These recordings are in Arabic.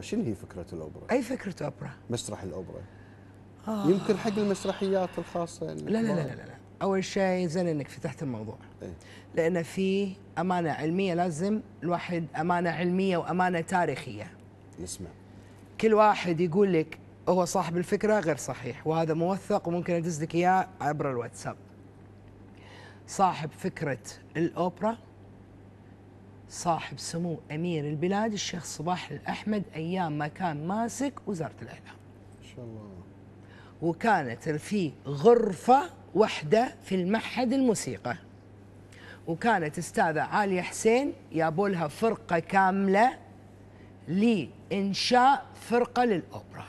شنو هي فكرة الأوبرا؟ أي فكرة أوبرا؟ مسرح الأوبرا آه. يمكن حق المسرحيات الخاصة يعني لا لا, لا لا لا لا أول شيء زين إنك فتحت الموضوع إيه؟ لأن في أمانة علمية لازم الواحد أمانة علمية وأمانة تاريخية نسمع كل واحد يقول لك هو صاحب الفكرة غير صحيح وهذا موثق وممكن أدز لك إياه عبر الواتساب صاحب فكرة الأوبرا صاحب سمو امير البلاد الشيخ صباح الاحمد ايام ما كان ماسك وزاره الاعلام. ما شاء الله. وكانت في غرفه واحده في المعهد الموسيقى. وكانت استاذه عاليه حسين جابوا لها فرقه كامله لانشاء فرقه للاوبرا.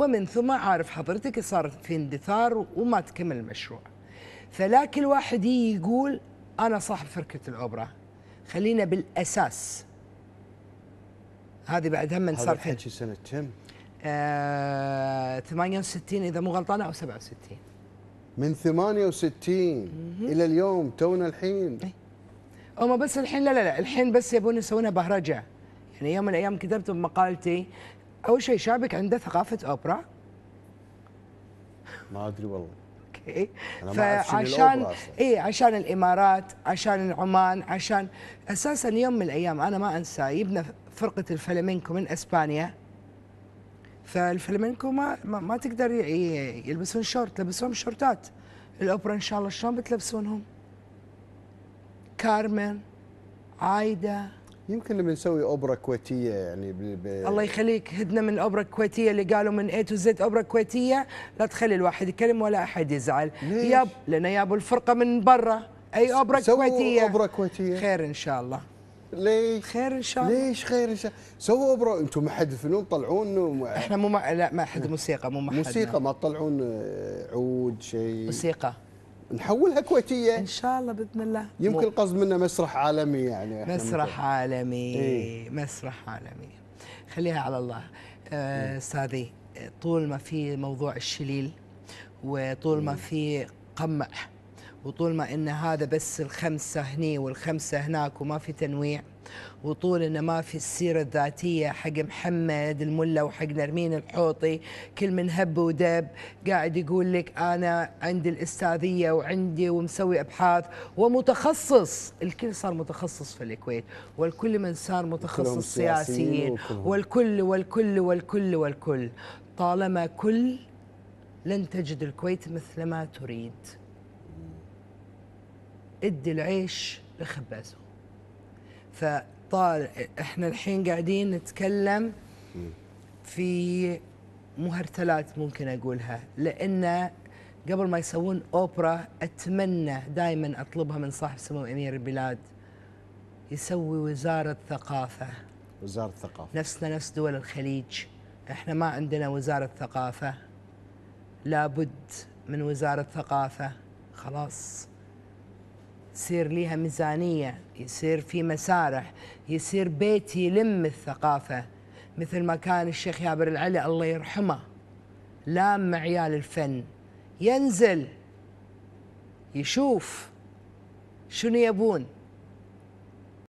ومن ثم عارف حضرتك صار في اندثار وما تكمل المشروع. فلا كل واحد يقول انا صاحب فرقه الاوبرا، خلينا بالاساس هذه بعد هم صار هذا سنه كم؟ آه 68 اذا مو غلطانه او 67 من 68 الى اليوم تونا الحين اي هم بس الحين لا لا لا الحين بس يبون يسوونها بهرجه يعني يوم من الايام كتبت بمقالتي اول شيء شابك عنده ثقافه اوبرا ما ادري والله اوكي أنا فعشان ايه عشان الامارات عشان عمان عشان اساسا يوم من الايام انا ما انسى يبنى فرقه الفلامينكو من اسبانيا فالفلامينكو ما ما تقدر يلبسون شورت لبسوهم شورتات الاوبرا ان شاء الله شلون بتلبسونهم كارمن عايده يمكن لما نسوي اوبرا كويتيه يعني ب... الله يخليك هدنا من الاوبرا الكويتيه اللي قالوا من اي تو زد اوبرا كويتيه لا تخلي الواحد يتكلم ولا احد يزعل ياب لنا يابوا الفرقه من برا اي اوبرا كويتيه اوبرا كويتيه خير ان شاء الله ليش؟ خير ان شاء الله ليش خير ان شاء الله؟ سووا اوبرا انتم فنون طلعون و... احنا مو مع... لا ما حد موسيقى مو محدنا موسيقى ما تطلعون آه، عود شيء موسيقى نحولها كويتيه ان شاء الله باذن الله يمكن القصد منه مسرح عالمي يعني مسرح عالمي إيه؟ مسرح عالمي خليها على الله استاذي آه طول ما في موضوع الشليل وطول ما إيه. في قمع وطول ما ان هذا بس الخمسه هني والخمسه هناك وما في تنويع وطول ان ما في السيره الذاتيه حق محمد الملا وحق نرمين الحوطي كل من هب ودب قاعد يقول لك انا عندي الاستاذيه وعندي ومسوي ابحاث ومتخصص الكل صار متخصص في الكويت والكل من صار متخصص سياسيين والكل والكل والكل والكل طالما كل لن تجد الكويت مثل ما تريد ادي العيش لخبازه فطال احنا الحين قاعدين نتكلم في مهرتلات ممكن اقولها لان قبل ما يسوون اوبرا اتمنى دائما اطلبها من صاحب سمو امير البلاد يسوي وزاره ثقافه وزاره ثقافه نفسنا نفس دول الخليج احنا ما عندنا وزاره ثقافه لابد من وزاره ثقافه خلاص يصير لها ميزانية يصير في مسارح يصير بيت يلم الثقافة مثل ما كان الشيخ يابر العلي الله يرحمه لام عيال الفن ينزل يشوف شنو يبون